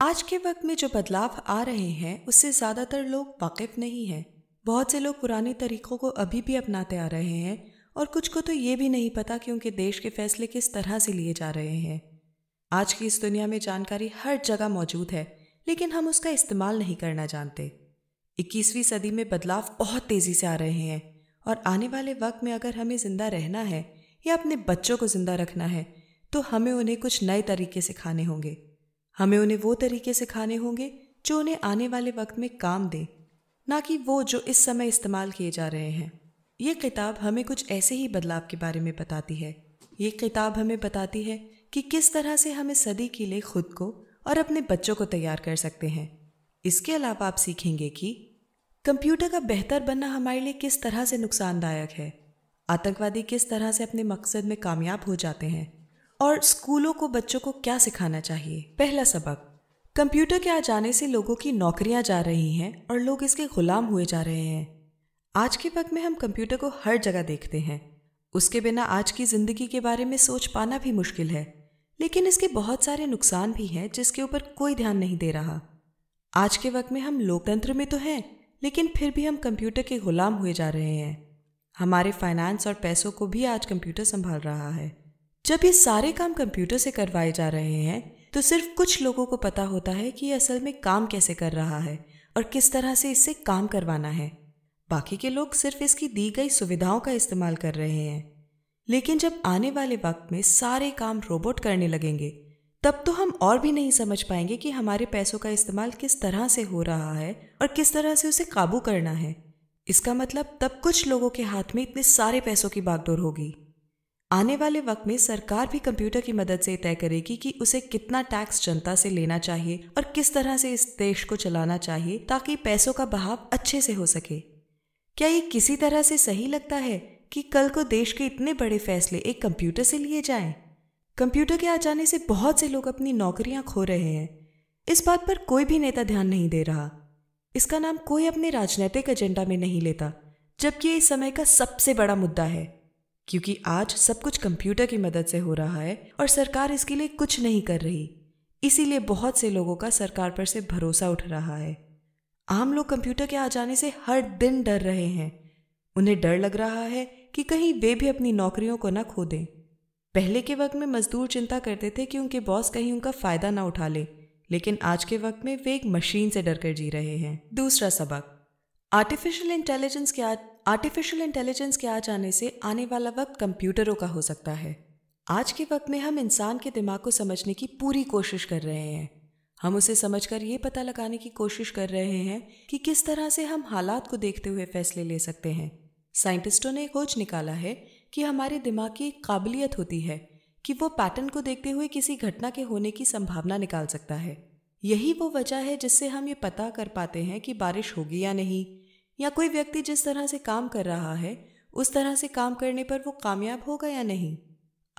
आज के वक्त में जो बदलाव आ रहे हैं उससे ज़्यादातर लोग वाकिफ नहीं हैं बहुत से लोग पुराने तरीक़ों को अभी भी अपनाते आ रहे हैं और कुछ को तो ये भी नहीं पता कि उनके देश के फैसले किस तरह से लिए जा रहे हैं आज की इस दुनिया में जानकारी हर जगह मौजूद है लेकिन हम उसका इस्तेमाल नहीं करना जानते 21वीं सदी में बदलाव बहुत तेज़ी से आ रहे हैं और आने वाले वक्त में अगर हमें ज़िंदा रहना है या अपने बच्चों को ज़िंदा रखना है तो हमें उन्हें कुछ नए तरीके सिखाने होंगे हमें उन्हें वो तरीके सिखाने होंगे जो उन्हें आने वाले वक्त में काम दें ना कि वो जो इस समय इस्तेमाल किए जा रहे हैं ये किताब हमें कुछ ऐसे ही बदलाव के बारे में बताती है ये किताब हमें बताती है कि किस तरह से हमें सदी के लिए खुद को और अपने बच्चों को तैयार कर सकते हैं इसके अलावा आप सीखेंगे कि कंप्यूटर का बेहतर बनना हमारे लिए किस तरह से नुकसानदायक है आतंकवादी किस तरह से अपने मकसद में कामयाब हो जाते हैं और स्कूलों को बच्चों को क्या सिखाना चाहिए पहला सबक कंप्यूटर के आ जाने से लोगों की नौकरियां जा रही हैं और लोग इसके गुलाम हुए जा रहे हैं आज के वक्त में हम कंप्यूटर को हर जगह देखते हैं उसके बिना आज की ज़िंदगी के बारे में सोच पाना भी मुश्किल है लेकिन इसके बहुत सारे नुकसान भी हैं जिसके ऊपर कोई ध्यान नहीं दे रहा आज के वक्त में हम लोकतंत्र में तो हैं लेकिन फिर भी हम कंप्यूटर के गुलाम हुए जा रहे हैं हमारे फाइनेंस और पैसों को भी आज कंप्यूटर संभाल रहा है जब ये सारे काम कंप्यूटर से करवाए जा रहे हैं तो सिर्फ कुछ लोगों को पता होता है कि ये असल में काम कैसे कर रहा है और किस तरह से इससे काम करवाना है बाकी के लोग सिर्फ इसकी दी गई सुविधाओं का इस्तेमाल कर रहे हैं लेकिन जब आने वाले वक्त में सारे काम रोबोट करने लगेंगे तब तो हम और भी नहीं समझ पाएंगे कि हमारे पैसों का इस्तेमाल किस तरह से हो रहा है और किस तरह से उसे काबू करना है इसका मतलब तब कुछ लोगों के हाथ में इतने सारे पैसों की बागडोर होगी आने वाले वक्त में सरकार भी कंप्यूटर की मदद से तय करेगी कि उसे कितना टैक्स जनता से लेना चाहिए और किस तरह से इस देश को चलाना चाहिए ताकि पैसों का बहाव अच्छे से हो सके क्या ये किसी तरह से सही लगता है कि कल को देश के इतने बड़े फैसले एक कंप्यूटर से लिए जाएं? कंप्यूटर के आ जाने से बहुत से लोग अपनी नौकरियां खो रहे हैं इस बात पर कोई भी नेता ध्यान नहीं दे रहा इसका नाम कोई अपने राजनीतिक एजेंडा में नहीं लेता जबकि ये इस समय का सबसे बड़ा मुद्दा है क्योंकि आज सब कुछ कंप्यूटर की मदद से हो रहा है और सरकार इसके लिए कुछ नहीं कर रही इसीलिए बहुत से लोगों का सरकार पर से भरोसा उठ रहा है आम लोग कंप्यूटर के आ जाने से हर दिन डर रहे हैं उन्हें डर लग रहा है कि कहीं वे भी अपनी नौकरियों को ना खो दें पहले के वक्त में मजदूर चिंता करते थे कि उनके बॉस कहीं उनका फ़ायदा ना उठा ले लेकिन आज के वक्त में वे एक मशीन से डर कर जी रहे हैं दूसरा सबक आर्टिफिशियल इंटेलिजेंस के आज आर्टिफिशियल इंटेलिजेंस के आ जाने से आने वाला वक्त कंप्यूटरों का हो सकता है आज के वक्त में हम इंसान के दिमाग को समझने की पूरी कोशिश कर रहे हैं हम उसे समझकर ये पता लगाने की कोशिश कर रहे हैं कि किस तरह से हम हालात को देखते हुए फैसले ले सकते हैं साइंटिस्टों ने खोज निकाला है कि हमारे दिमाग की एक काबिलियत होती है कि वो पैटर्न को देखते हुए किसी घटना के होने की संभावना निकाल सकता है यही वो वजह है जिससे हम ये पता कर पाते हैं कि बारिश होगी या नहीं या कोई व्यक्ति जिस तरह से काम कर रहा है उस तरह से काम करने पर वो कामयाब होगा या नहीं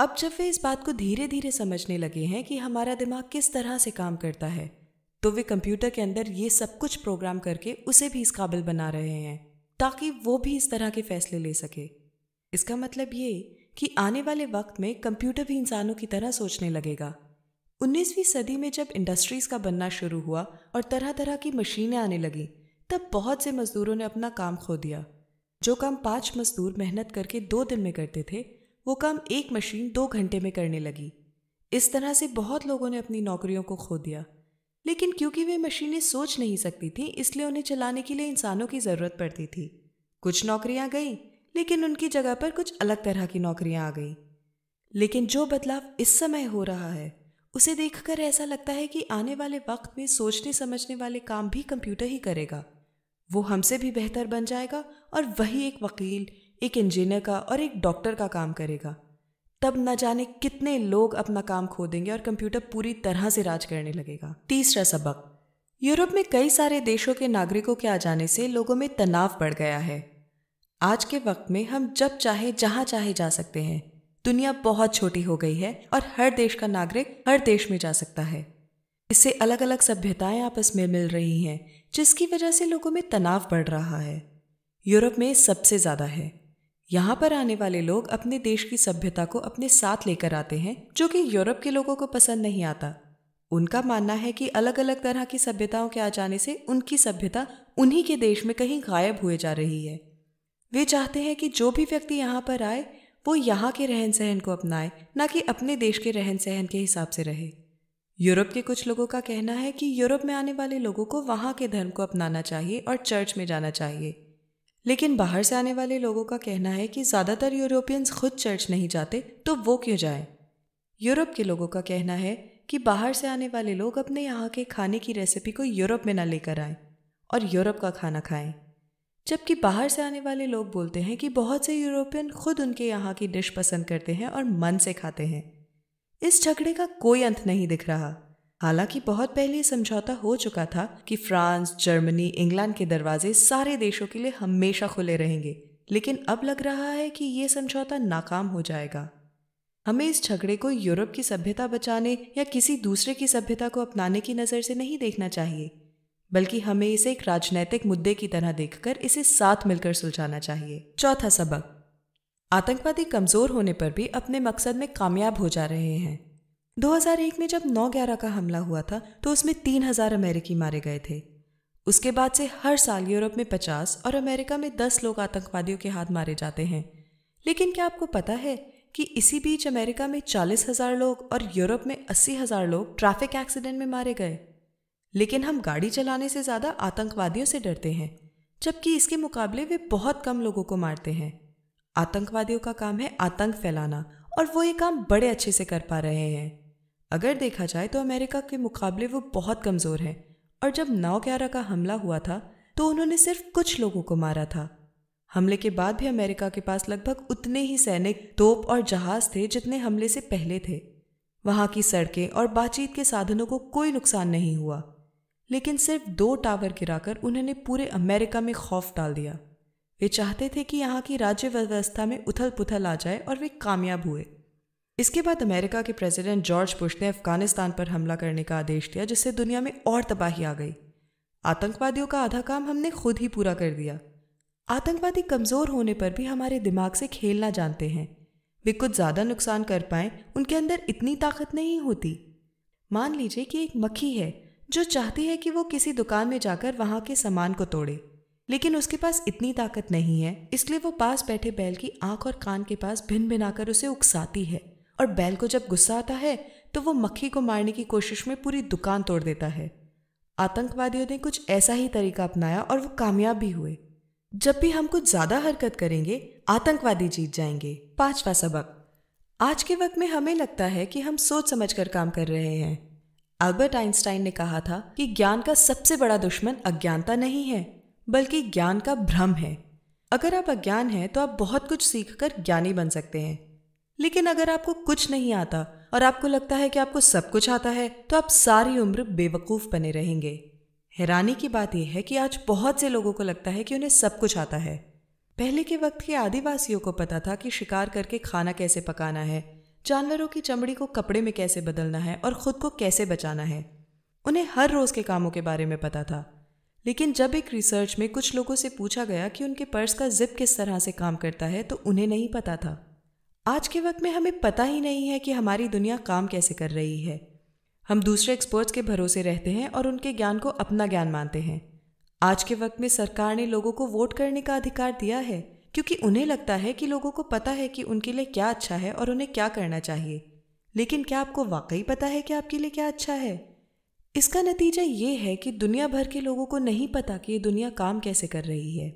अब जब वे इस बात को धीरे धीरे समझने लगे हैं कि हमारा दिमाग किस तरह से काम करता है तो वे कंप्यूटर के अंदर ये सब कुछ प्रोग्राम करके उसे भी इस काबिल बना रहे हैं ताकि वो भी इस तरह के फैसले ले सके इसका मतलब ये कि आने वाले वक्त में कंप्यूटर भी इंसानों की तरह सोचने लगेगा 19वीं सदी में जब इंडस्ट्रीज का बनना शुरू हुआ और तरह तरह की मशीनें आने लगीं तब बहुत से मजदूरों ने अपना काम खो दिया जो काम पाँच मजदूर मेहनत करके दो दिन में करते थे वो काम एक मशीन दो घंटे में करने लगी इस तरह से बहुत लोगों ने अपनी नौकरियों को खो दिया लेकिन क्योंकि वे मशीनें सोच नहीं सकती थीं इसलिए उन्हें चलाने के लिए इंसानों की ज़रूरत पड़ती थी कुछ नौकरियां गईं लेकिन उनकी जगह पर कुछ अलग तरह की नौकरियां आ गईं लेकिन जो बदलाव इस समय हो रहा है उसे देखकर ऐसा लगता है कि आने वाले वक्त में सोचने समझने वाले काम भी कंप्यूटर ही करेगा वो हमसे भी बेहतर बन जाएगा और वही एक वकील एक इंजीनियर का और एक डॉक्टर का काम करेगा तब न जाने कितने लोग अपना काम खो देंगे और कंप्यूटर पूरी तरह से राज करने लगेगा तीसरा सबक यूरोप में कई सारे देशों के नागरिकों के आ जाने से लोगों में तनाव बढ़ गया है आज के वक्त में हम जब चाहे जहाँ चाहे जा सकते हैं दुनिया बहुत छोटी हो गई है और हर देश का नागरिक हर देश में जा सकता है इससे अलग अलग सभ्यताएं आपस में मिल रही हैं जिसकी वजह से लोगों में तनाव बढ़ रहा है यूरोप में सबसे ज़्यादा है यहाँ पर आने वाले लोग अपने देश की सभ्यता को अपने साथ लेकर आते हैं जो कि यूरोप के लोगों को पसंद नहीं आता उनका मानना है कि अलग अलग तरह की सभ्यताओं के आ जाने से उनकी सभ्यता उन्हीं के देश में कहीं गायब हुए जा रही है वे चाहते हैं कि जो भी व्यक्ति यहाँ पर आए वो यहाँ के रहन सहन को अपनाए ना कि अपने देश के रहन सहन के हिसाब से रहे यूरोप के कुछ लोगों का कहना है कि यूरोप में आने वाले लोगों को वहाँ के धर्म को अपनाना चाहिए और चर्च में जाना चाहिए लेकिन बाहर से आने वाले लोगों का कहना है कि ज़्यादातर यूरोपियंस खुद चर्च नहीं जाते तो वो क्यों जाएं? यूरोप के लोगों का कहना है कि बाहर से आने वाले लोग अपने यहाँ के खाने की रेसिपी को यूरोप में ना लेकर आए और यूरोप का खाना खाएं जबकि बाहर से आने वाले लोग बोलते हैं कि बहुत से यूरोपियन खुद उनके यहाँ की डिश पसंद करते हैं और मन से खाते हैं इस झगड़े का कोई अंत नहीं दिख रहा हालांकि बहुत पहले समझौता हो चुका था कि फ्रांस जर्मनी इंग्लैंड के दरवाजे सारे देशों के लिए हमेशा खुले रहेंगे लेकिन अब लग रहा है कि ये समझौता नाकाम हो जाएगा हमें इस झगड़े को यूरोप की सभ्यता बचाने या किसी दूसरे की सभ्यता को अपनाने की नज़र से नहीं देखना चाहिए बल्कि हमें इसे एक राजनैतिक मुद्दे की तरह देखकर इसे साथ मिलकर सुलझाना चाहिए चौथा सबक आतंकवादी कमज़ोर होने पर भी अपने मकसद में कामयाब हो जा रहे हैं 2001 में जब 9/11 का हमला हुआ था तो उसमें 3000 अमेरिकी मारे गए थे उसके बाद से हर साल यूरोप में 50 और अमेरिका में 10 लोग आतंकवादियों के हाथ मारे जाते हैं लेकिन क्या आपको पता है कि इसी बीच अमेरिका में चालीस हज़ार लोग और यूरोप में अस्सी हज़ार लोग ट्रैफिक एक्सीडेंट में मारे गए लेकिन हम गाड़ी चलाने से ज़्यादा आतंकवादियों से डरते हैं जबकि इसके मुकाबले वे बहुत कम लोगों को मारते हैं आतंकवादियों का काम है आतंक फैलाना और वो ये काम बड़े अच्छे से कर पा रहे हैं अगर देखा जाए तो अमेरिका के मुकाबले वो बहुत कमज़ोर हैं और जब नाव ग्यारह का हमला हुआ था तो उन्होंने सिर्फ कुछ लोगों को मारा था हमले के बाद भी अमेरिका के पास लगभग उतने ही सैनिक तोप और जहाज थे जितने हमले से पहले थे वहाँ की सड़कें और बातचीत के साधनों को कोई नुकसान नहीं हुआ लेकिन सिर्फ दो टावर गिराकर उन्होंने पूरे अमेरिका में खौफ डाल दिया वे चाहते थे कि यहाँ की राज्य व्यवस्था में उथल पुथल आ जाए और वे कामयाब हुए इसके बाद अमेरिका के प्रेसिडेंट जॉर्ज बुश ने अफगानिस्तान पर हमला करने का आदेश दिया जिससे दुनिया में और तबाही आ गई आतंकवादियों का आधा काम हमने खुद ही पूरा कर दिया आतंकवादी कमज़ोर होने पर भी हमारे दिमाग से खेलना जानते हैं वे कुछ ज़्यादा नुकसान कर पाए उनके अंदर इतनी ताकत नहीं होती मान लीजिए कि एक मक्खी है जो चाहती है कि वो किसी दुकान में जाकर वहाँ के सामान को तोड़े लेकिन उसके पास इतनी ताकत नहीं है इसलिए वो पास बैठे बैल की आंख और कान के पास भिन भिनाकर उसे उकसाती है और बैल को जब गुस्सा आता है तो वो मक्खी को मारने की कोशिश में पूरी दुकान तोड़ देता है आतंकवादियों ने कुछ ऐसा ही तरीका अपनाया और वो कामयाब भी हुए जब भी हम कुछ ज़्यादा हरकत करेंगे आतंकवादी जीत जाएंगे पांचवा सबक आज के वक्त में हमें लगता है कि हम सोच समझ कर काम कर रहे हैं अल्बर्ट आइंस्टाइन ने कहा था कि ज्ञान का सबसे बड़ा दुश्मन अज्ञानता नहीं है बल्कि ज्ञान का भ्रम है अगर आप अज्ञान हैं तो आप बहुत कुछ सीखकर ज्ञानी बन सकते हैं लेकिन अगर आपको कुछ नहीं आता और आपको लगता है कि आपको सब कुछ आता है तो आप सारी उम्र बेवकूफ़ बने रहेंगे हैरानी की बात यह है कि आज बहुत से लोगों को लगता है कि उन्हें सब कुछ आता है पहले के वक्त के आदिवासियों को पता था कि शिकार करके खाना कैसे पकाना है जानवरों की चमड़ी को कपड़े में कैसे बदलना है और ख़ुद को कैसे बचाना है उन्हें हर रोज़ के कामों के बारे में पता था लेकिन जब एक रिसर्च में कुछ लोगों से पूछा गया कि उनके पर्स का जिप किस तरह से काम करता है तो उन्हें नहीं पता था आज के वक्त में हमें पता ही नहीं है कि हमारी दुनिया काम कैसे कर रही है हम दूसरे एक्सपर्ट्स के भरोसे रहते हैं और उनके ज्ञान को अपना ज्ञान मानते हैं आज के वक्त में सरकार ने लोगों को वोट करने का अधिकार दिया है क्योंकि उन्हें लगता है कि लोगों को पता है कि उनके लिए क्या अच्छा है और उन्हें क्या करना चाहिए लेकिन क्या आपको वाकई पता है कि आपके लिए क्या अच्छा है इसका नतीजा ये है कि दुनिया भर के लोगों को नहीं पता कि ये दुनिया काम कैसे कर रही है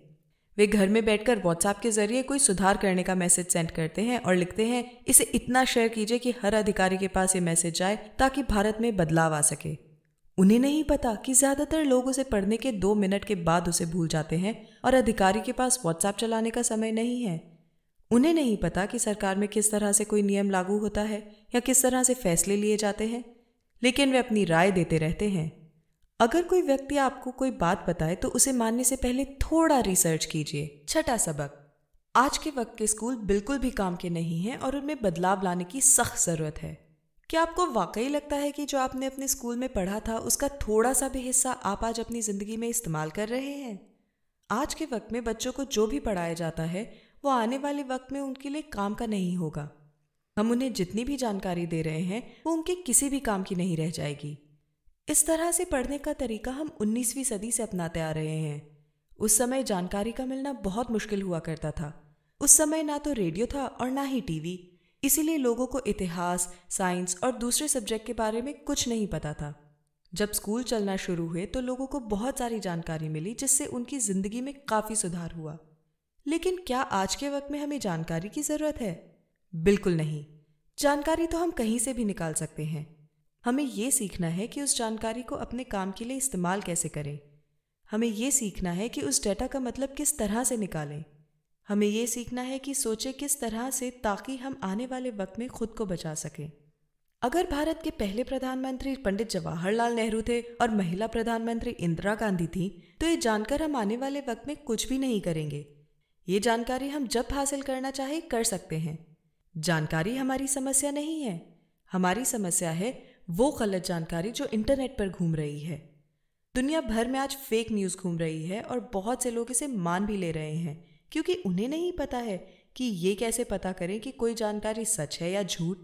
वे घर में बैठकर व्हाट्सएप के जरिए कोई सुधार करने का मैसेज सेंड करते हैं और लिखते हैं इसे इतना शेयर कीजिए कि हर अधिकारी के पास ये मैसेज जाए ताकि भारत में बदलाव आ सके उन्हें नहीं पता कि ज़्यादातर लोग उसे पढ़ने के दो मिनट के बाद उसे भूल जाते हैं और अधिकारी के पास व्हाट्सएप चलाने का समय नहीं है उन्हें नहीं पता कि सरकार में किस तरह से कोई नियम लागू होता है या किस तरह से फैसले लिए जाते हैं लेकिन वे अपनी राय देते रहते हैं अगर कोई व्यक्ति आपको कोई बात बताए तो उसे मानने से पहले थोड़ा रिसर्च कीजिए छठा सबक आज के वक्त के स्कूल बिल्कुल भी काम के नहीं हैं और उनमें बदलाव लाने की सख्त ज़रूरत है क्या आपको वाकई लगता है कि जो आपने अपने स्कूल में पढ़ा था उसका थोड़ा सा भी हिस्सा आप आज अपनी ज़िंदगी में इस्तेमाल कर रहे हैं आज के वक्त में बच्चों को जो भी पढ़ाया जाता है वो आने वाले वक्त में उनके लिए काम का नहीं होगा हम उन्हें जितनी भी जानकारी दे रहे हैं वो उनके किसी भी काम की नहीं रह जाएगी इस तरह से पढ़ने का तरीका हम 19वीं सदी से अपनाते आ रहे हैं उस समय जानकारी का मिलना बहुत मुश्किल हुआ करता था उस समय ना तो रेडियो था और ना ही टीवी इसीलिए लोगों को इतिहास साइंस और दूसरे सब्जेक्ट के बारे में कुछ नहीं पता था जब स्कूल चलना शुरू हुए तो लोगों को बहुत सारी जानकारी मिली जिससे उनकी ज़िंदगी में काफ़ी सुधार हुआ लेकिन क्या आज के वक्त में हमें जानकारी की ज़रूरत है बिल्कुल नहीं जानकारी तो हम कहीं से भी निकाल सकते हैं हमें ये सीखना है कि उस जानकारी को अपने काम के लिए इस्तेमाल कैसे करें हमें ये सीखना है कि उस डेटा का मतलब किस तरह से निकालें हमें ये सीखना है कि सोचें किस तरह से ताकि हम आने वाले वक्त में खुद को बचा सकें अगर भारत के पहले प्रधानमंत्री पंडित जवाहरलाल नेहरू थे और महिला प्रधानमंत्री इंदिरा गांधी थी तो ये जानकर हम आने वाले वक्त में कुछ भी नहीं करेंगे ये जानकारी हम जब हासिल करना चाहे कर सकते हैं जानकारी हमारी समस्या नहीं है हमारी समस्या है वो गलत जानकारी जो इंटरनेट पर घूम रही है दुनिया भर में आज फेक न्यूज़ घूम रही है और बहुत से लोग इसे मान भी ले रहे हैं क्योंकि उन्हें नहीं पता है कि ये कैसे पता करें कि कोई जानकारी सच है या झूठ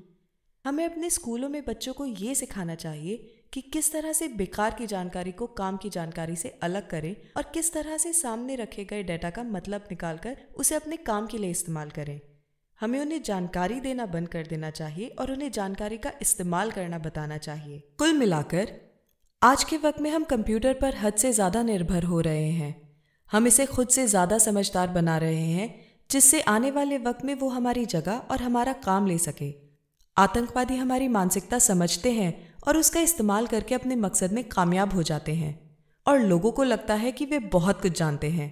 हमें अपने स्कूलों में बच्चों को ये सिखाना चाहिए कि किस तरह से बेकार की जानकारी को काम की जानकारी से अलग करें और किस तरह से सामने रखे गए डेटा का मतलब निकालकर उसे अपने काम के लिए इस्तेमाल करें हमें उन्हें जानकारी देना बंद कर देना चाहिए और उन्हें जानकारी का इस्तेमाल करना बताना चाहिए कुल मिलाकर आज के वक्त में हम कंप्यूटर पर हद से ज़्यादा निर्भर हो रहे हैं हम इसे खुद से ज़्यादा समझदार बना रहे हैं जिससे आने वाले वक्त में वो हमारी जगह और हमारा काम ले सके आतंकवादी हमारी मानसिकता समझते हैं और उसका इस्तेमाल करके अपने मकसद में कामयाब हो जाते हैं और लोगों को लगता है कि वे बहुत कुछ जानते हैं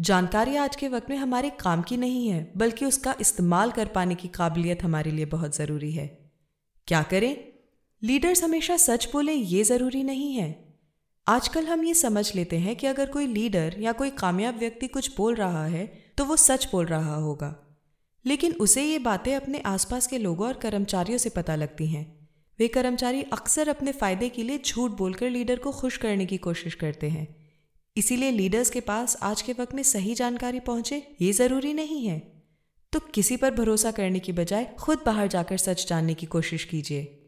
जानकारी आज के वक्त में हमारे काम की नहीं है बल्कि उसका इस्तेमाल कर पाने की काबिलियत हमारे लिए बहुत ज़रूरी है क्या करें लीडर्स हमेशा सच बोले ये ज़रूरी नहीं है आजकल हम ये समझ लेते हैं कि अगर कोई लीडर या कोई कामयाब व्यक्ति कुछ बोल रहा है तो वो सच बोल रहा होगा लेकिन उसे ये बातें अपने आसपास के लोगों और कर्मचारियों से पता लगती हैं वे कर्मचारी अक्सर अपने फ़ायदे के लिए झूठ बोलकर लीडर को खुश करने की कोशिश करते हैं इसीलिए लीडर्स के पास आज के वक्त में सही जानकारी पहुंचे ये ज़रूरी नहीं है तो किसी पर भरोसा करने की बजाय खुद बाहर जाकर सच जानने की कोशिश कीजिए